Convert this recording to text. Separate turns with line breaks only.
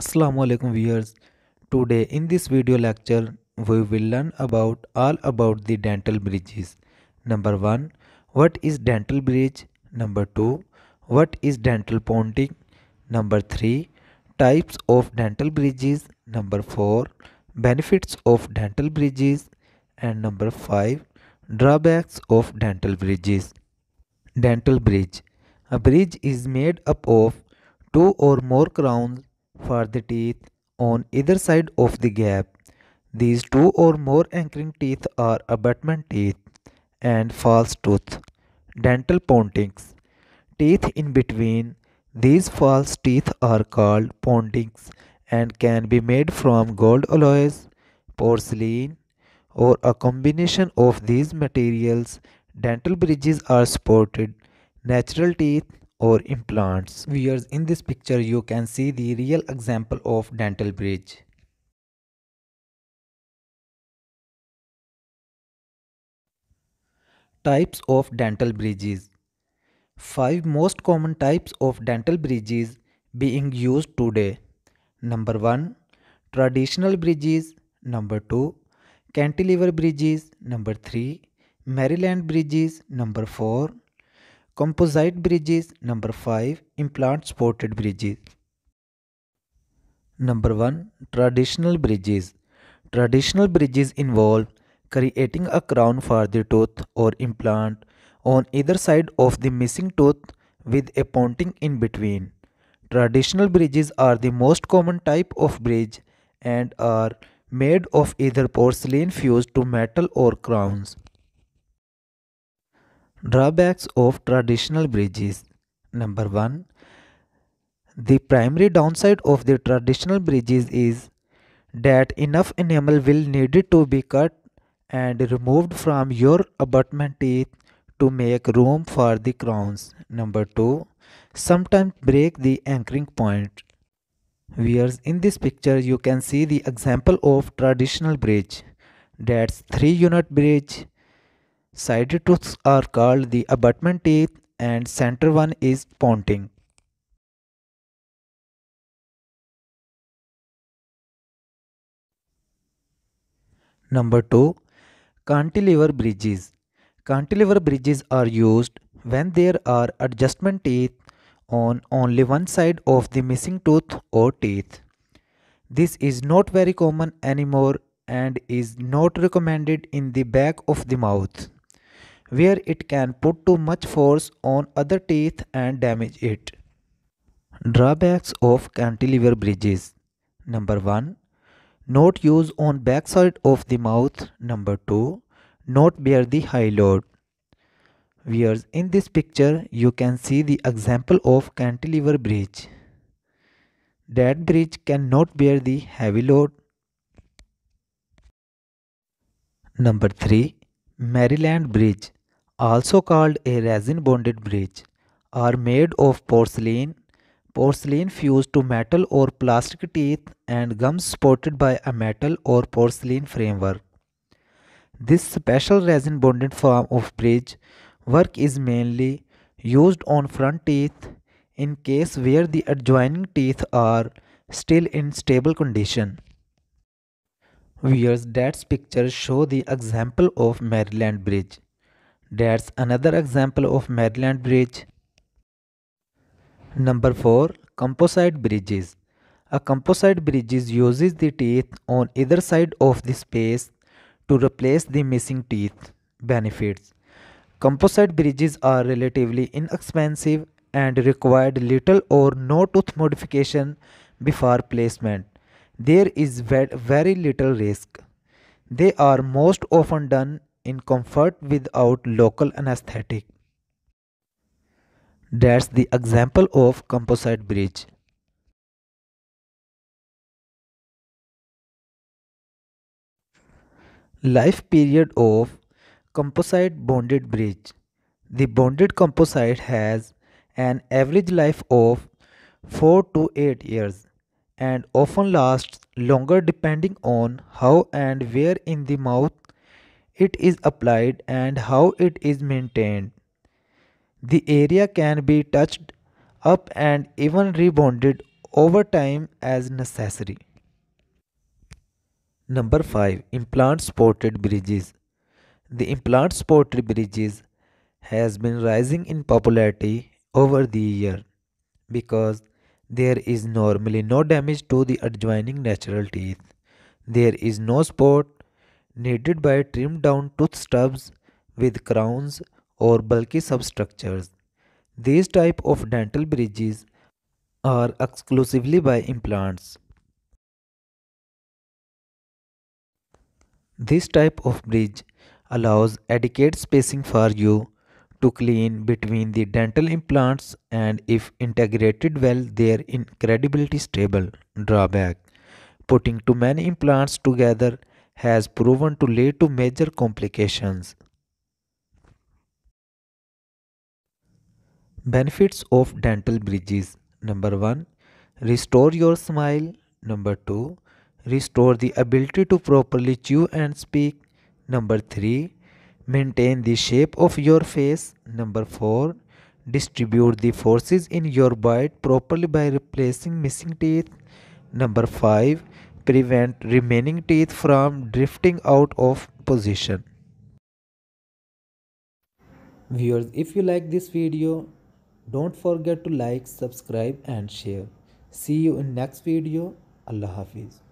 Assalamu alaikum viewers. Today in this video lecture we will learn about all about the dental bridges. Number 1 what is dental bridge? Number 2 what is dental ponting? Number 3 types of dental bridges. Number 4 benefits of dental bridges and number 5 drawbacks of dental bridges. Dental bridge a bridge is made up of two or more crowns for the teeth on either side of the gap. These two or more anchoring teeth are abutment teeth and false tooth. Dental pontings. Teeth in between these false teeth are called pontings and can be made from gold alloys, porcelain, or a combination of these materials. Dental bridges are supported. Natural teeth or implants. Viewers, in this picture you can see the real example of dental bridge. Types of dental bridges. Five most common types of dental bridges being used today. Number 1. Traditional bridges. Number 2. Cantilever bridges. Number 3. Maryland bridges. Number 4. Composite bridges. Number 5. Implant supported bridges. Number 1. Traditional bridges. Traditional bridges involve creating a crown for the tooth or implant on either side of the missing tooth with a pointing in between. Traditional bridges are the most common type of bridge and are made of either porcelain fused to metal or crowns. Drawbacks of traditional bridges. Number 1. The primary downside of the traditional bridges is that enough enamel will need to be cut and removed from your abutment teeth to make room for the crowns. Number 2. Sometimes break the anchoring point. Viewers, in this picture you can see the example of traditional bridge. That's 3 unit bridge Side tooths are called the abutment teeth and center one is ponting. Number 2. Cantilever bridges. Cantilever bridges are used when there are adjustment teeth on only one side of the missing tooth or teeth. This is not very common anymore and is not recommended in the back of the mouth where it can put too much force on other teeth and damage it. Drawbacks of cantilever bridges Number 1. Not use on backside of the mouth. Number 2. Not bear the high load. Viewers, in this picture you can see the example of cantilever bridge. That bridge cannot bear the heavy load. Number 3. Maryland Bridge also called a resin bonded bridge, are made of porcelain, porcelain fused to metal or plastic teeth and gums supported by a metal or porcelain framework. This special resin bonded form of bridge work is mainly used on front teeth in case where the adjoining teeth are still in stable condition. Viewers, dad's pictures show the example of Maryland Bridge. That's another example of Maryland Bridge. Number 4. Composite Bridges A composite bridge uses the teeth on either side of the space to replace the missing teeth. Benefits Composite bridges are relatively inexpensive and required little or no tooth modification before placement. There is very little risk. They are most often done in comfort without local anesthetic. That's the example of composite bridge. Life period of composite bonded bridge. The bonded composite has an average life of 4 to 8 years and often lasts longer depending on how and where in the mouth it is applied and how it is maintained. The area can be touched up and even rebounded over time as necessary. Number 5. Implant supported bridges. The implant supported bridges has been rising in popularity over the year because there is normally no damage to the adjoining natural teeth. There is no spot needed by trimmed down tooth stubs with crowns or bulky substructures. These type of dental bridges are exclusively by implants. This type of bridge allows adequate spacing for you to clean between the dental implants and if integrated well their incredibly stable drawback. Putting too many implants together has proven to lead to major complications. Benefits of dental bridges Number 1. Restore your smile. Number 2. Restore the ability to properly chew and speak. Number 3. Maintain the shape of your face. Number 4. Distribute the forces in your bite properly by replacing missing teeth. Number 5 prevent remaining teeth from drifting out of position. Viewers, if you like this video, don't forget to like, subscribe and share. See you in next video. Allah Hafiz.